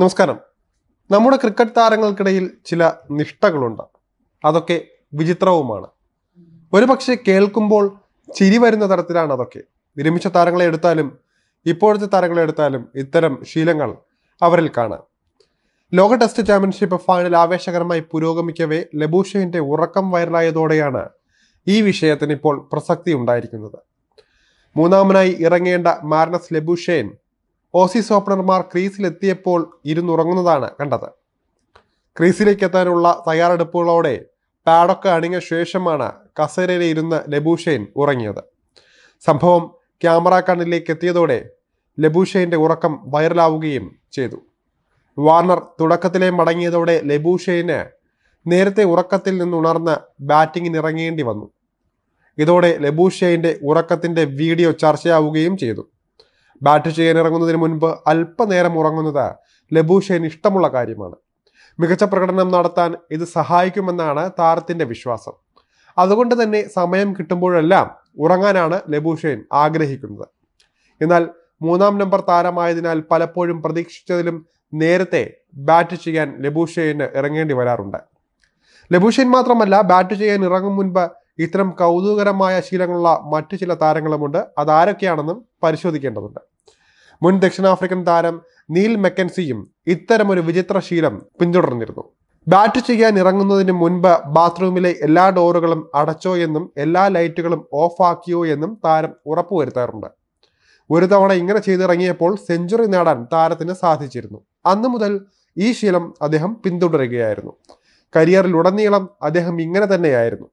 നമസ്കാരം നമ്മുടെ ക്രിക്കറ്റ് താരങ്ങൾക്കിടയിൽ ചില നിഷ്ഠകളുണ്ട് അതൊക്കെ വിചിത്രവുമാണ് ഒരുപക്ഷെ കേൾക്കുമ്പോൾ ചിരി വരുന്ന തരത്തിലാണ് അതൊക്കെ വിരമിച്ച താരങ്ങളെ എടുത്താലും ഇപ്പോഴത്തെ താരങ്ങളെ എടുത്താലും ഇത്തരം ശീലങ്ങൾ അവരിൽ കാണാം ലോക ടെസ്റ്റ് ചാമ്പ്യൻഷിപ്പ് ഫൈനൽ ആവേശകരമായി പുരോഗമിക്കവേ ലബൂഷയിന്റെ ഉറക്കം വൈറലായതോടെയാണ് ഈ വിഷയത്തിന് ഇപ്പോൾ പ്രസക്തി ഉണ്ടായിരിക്കുന്നത് മൂന്നാമനായി ഇറങ്ങേണ്ട മാർനസ് ലബുഷേൻ ഓസീസ് ഓപ്പണർമാർ ക്രീസിലെത്തിയപ്പോൾ ഇരുന്നുറങ്ങുന്നതാണ് കണ്ടത് ക്രീസിലേക്ക് എത്താനുള്ള തയ്യാറെടുപ്പുകളോടെ പാഡൊക്കെ അണിഞ്ഞ ശേഷമാണ് കസേരയിൽ ഇരുന്ന് ലബൂഷൈൻ ഉറങ്ങിയത് സംഭവം ക്യാമറ കണ്ണിലേക്ക് എത്തിയതോടെ ലബൂഷൈൻ്റെ ഉറക്കം വൈറലാവുകയും ചെയ്തു വാർണർ തുടക്കത്തിലെ മടങ്ങിയതോടെ ലബൂഷൈന് നേരത്തെ ഉറക്കത്തിൽ നിന്നുണർന്ന് ബാറ്റിങ്ങിനിറങ്ങേണ്ടി വന്നു ഇതോടെ ലബൂഷൈൻ്റെ ഉറക്കത്തിൻ്റെ വീഡിയോ ചർച്ചയാവുകയും ചെയ്തു ബാറ്റ് ചെയ്യാൻ ഇറങ്ങുന്നതിന് മുൻപ് അല്പനേരം ഉറങ്ങുന്നത് ലബൂഷേന് ഇഷ്ടമുള്ള കാര്യമാണ് മികച്ച പ്രകടനം നടത്താൻ ഇത് സഹായിക്കുമെന്നാണ് താരത്തിന്റെ വിശ്വാസം അതുകൊണ്ട് തന്നെ സമയം കിട്ടുമ്പോഴെല്ലാം ഉറങ്ങാനാണ് ലബൂഷേൻ ആഗ്രഹിക്കുന്നത് എന്നാൽ മൂന്നാം നമ്പർ താരമായതിനാൽ പലപ്പോഴും പ്രതീക്ഷിച്ചതിലും നേരത്തെ ബാറ്റ് ചെയ്യാൻ ലബൂഷേന് ഇറങ്ങേണ്ടി വരാറുണ്ട് ലബൂഷേൻ മാത്രമല്ല ബാറ്റ് ചെയ്യാൻ ഇറങ്ങും മുൻപ് ഇത്തരം കൗതുകകരമായ ശീലങ്ങളുള്ള മറ്റു ചില താരങ്ങളുമുണ്ട് അതാരൊക്കെയാണെന്നും പരിശോധിക്കേണ്ടതുണ്ട് മുൻ ദക്ഷിണാഫ്രിക്കൻ താരം നീൽ മെക്കൻസിയും ഇത്തരമൊരു വിചിത്ര ശീലം പിന്തുടർന്നിരുന്നു ബാറ്റ് ചെയ്യാൻ ഇറങ്ങുന്നതിന് മുൻപ് ബാത്റൂമിലെ എല്ലാ ഡോറുകളും അടച്ചോ എന്നും എല്ലാ ലൈറ്റുകളും ഓഫാക്കിയോ എന്നും താരം ഉറപ്പുവരുത്താറുണ്ട് ഒരു തവണ ഇങ്ങനെ ചെയ്തിറങ്ങിയപ്പോൾ സെഞ്ചുറി നേടാൻ താരത്തിന് സാധിച്ചിരുന്നു അന്നു മുതൽ ഈ ശീലം അദ്ദേഹം പിന്തുടരുകയായിരുന്നു കരിയറിലുടനീളം അദ്ദേഹം ഇങ്ങനെ തന്നെയായിരുന്നു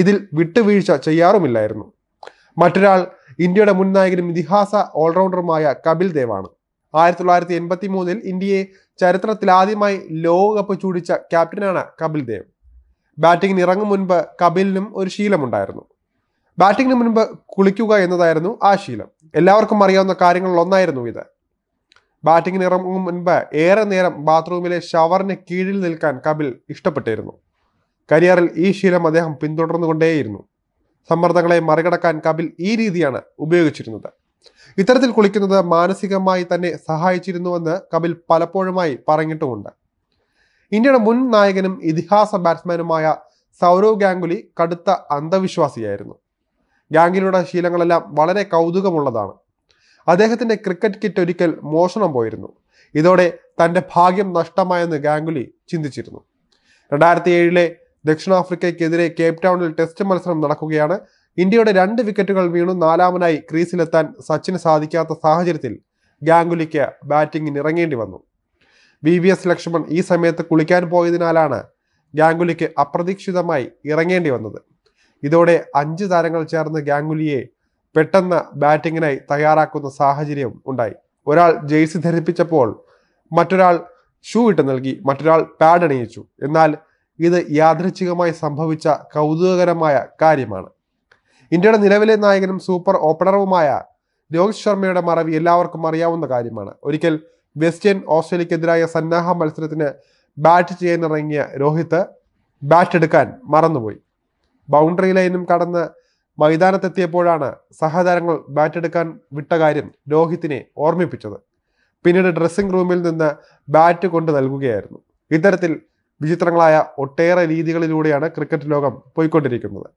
ഇതിൽ വിട്ടുവീഴ്ച ചെയ്യാറുമില്ലായിരുന്നു മറ്റൊരാൾ ഇന്ത്യയുടെ മുൻ നായകനും ഇതിഹാസ ഓൾറൗണ്ടറുമായ കപിൽ ദേവാണ് ആയിരത്തി തൊള്ളായിരത്തി എൺപത്തി മൂന്നിൽ ഇന്ത്യയെ ചരിത്രത്തിൽ ആദ്യമായി ലോകകപ്പ് ചൂടിച്ച ക്യാപ്റ്റനാണ് കപിൽ ദേവ് ബാറ്റിങ്ങിന് ഇറങ്ങും മുൻപ് കപിലിനും ഒരു ശീലമുണ്ടായിരുന്നു ബാറ്റിങ്ങിന് മുൻപ് കുളിക്കുക എന്നതായിരുന്നു ആ ശീലം എല്ലാവർക്കും അറിയാവുന്ന കാര്യങ്ങളിൽ ഒന്നായിരുന്നു ഇത് ബാറ്റിങ്ങിന് ഇറങ്ങും മുൻപ് ഏറെ നേരം ബാത്റൂമിലെ ഷവറിന് കീഴിൽ നിൽക്കാൻ കപിൽ ഇഷ്ടപ്പെട്ടിരുന്നു കരിയറിൽ ഈ ശീലം അദ്ദേഹം പിന്തുടർന്നുകൊണ്ടേയിരുന്നു സമ്മർദ്ദങ്ങളെ മറികടക്കാൻ കപിൽ ഈ രീതിയാണ് ഉപയോഗിച്ചിരുന്നത് ഇത്തരത്തിൽ കുളിക്കുന്നത് മാനസികമായി തന്നെ സഹായിച്ചിരുന്നുവെന്ന് കപിൽ പലപ്പോഴുമായി പറഞ്ഞിട്ടുമുണ്ട് ഇന്ത്യയുടെ മുൻ നായകനും ഇതിഹാസ ബാറ്റ്സ്മാനുമായ സൗരവ് ഗാംഗുലി കടുത്ത അന്ധവിശ്വാസിയായിരുന്നു ഗാംഗുലിയുടെ ശീലങ്ങളെല്ലാം വളരെ കൗതുകമുള്ളതാണ് അദ്ദേഹത്തിൻ്റെ ക്രിക്കറ്റ് കിറ്റ് ഒരിക്കൽ മോഷണം പോയിരുന്നു ഇതോടെ തൻ്റെ ഭാഗ്യം നഷ്ടമായെന്ന് ഗാംഗുലി ചിന്തിച്ചിരുന്നു രണ്ടായിരത്തി ഏഴിലെ ദക്ഷിണാഫ്രിക്കയ്ക്കെതിരെ കേപ് ടൗണിൽ ടെസ്റ്റ് മത്സരം നടക്കുകയാണ് ഇന്ത്യയുടെ രണ്ട് വിക്കറ്റുകൾ വീണു നാലാമനായി ക്രീസിലെത്താൻ സച്ചിന് സാധിക്കാത്ത സാഹചര്യത്തിൽ ഗാംഗുലിക്ക് ബാറ്റിംഗിന് ഇറങ്ങേണ്ടി വന്നു വി വി എസ് ലക്ഷ്മൺ ഈ സമയത്ത് കുളിക്കാൻ പോയതിനാലാണ് ഗാംഗുലിക്ക് അപ്രതീക്ഷിതമായി ഇറങ്ങേണ്ടി വന്നത് ഇതോടെ അഞ്ച് താരങ്ങൾ ചേർന്ന് ഗാംഗുലിയെ പെട്ടെന്ന് ബാറ്റിങ്ങിനായി തയ്യാറാക്കുന്ന സാഹചര്യം ഉണ്ടായി ഒരാൾ ജേഴ്സി ധരിപ്പിച്ചപ്പോൾ മറ്റൊരാൾ ഷൂ ഇട്ട് നൽകി മറ്റൊരാൾ പാഡ് അണിയിച്ചു എന്നാൽ ഇത് യാദൃച്ഛികമായി സംഭവിച്ച കൗതുകകരമായ കാര്യമാണ് ഇന്ത്യയുടെ നിലവിലെ നായകനും സൂപ്പർ ഓപ്പണറുമായ രോഹിത് ശർമ്മയുടെ മറവി എല്ലാവർക്കും അറിയാവുന്ന കാര്യമാണ് ഒരിക്കൽ വെസ്റ്റേൺ ഓസ്ട്രേലിയക്കെതിരായ സന്നാഹ മത്സരത്തിന് ബാറ്റ് ചെയ്യാനിറങ്ങിയ രോഹിത് ബാറ്റ് എടുക്കാൻ മറന്നുപോയി ബൗണ്ടറി ലൈനും കടന്ന് മൈതാനത്തെത്തിയപ്പോഴാണ് സഹതാരങ്ങൾ ബാറ്റ് എടുക്കാൻ വിട്ട കാര്യം രോഹിത്തിനെ ഓർമ്മിപ്പിച്ചത് പിന്നീട് ഡ്രസ്സിംഗ് റൂമിൽ നിന്ന് ബാറ്റ് കൊണ്ടു നൽകുകയായിരുന്നു ഇത്തരത്തിൽ വിചിത്രങ്ങളായ ഒട്ടേറെ രീതികളിലൂടെയാണ് ക്രിക്കറ്റ് ലോകം പോയിക്കൊണ്ടിരിക്കുന്നത്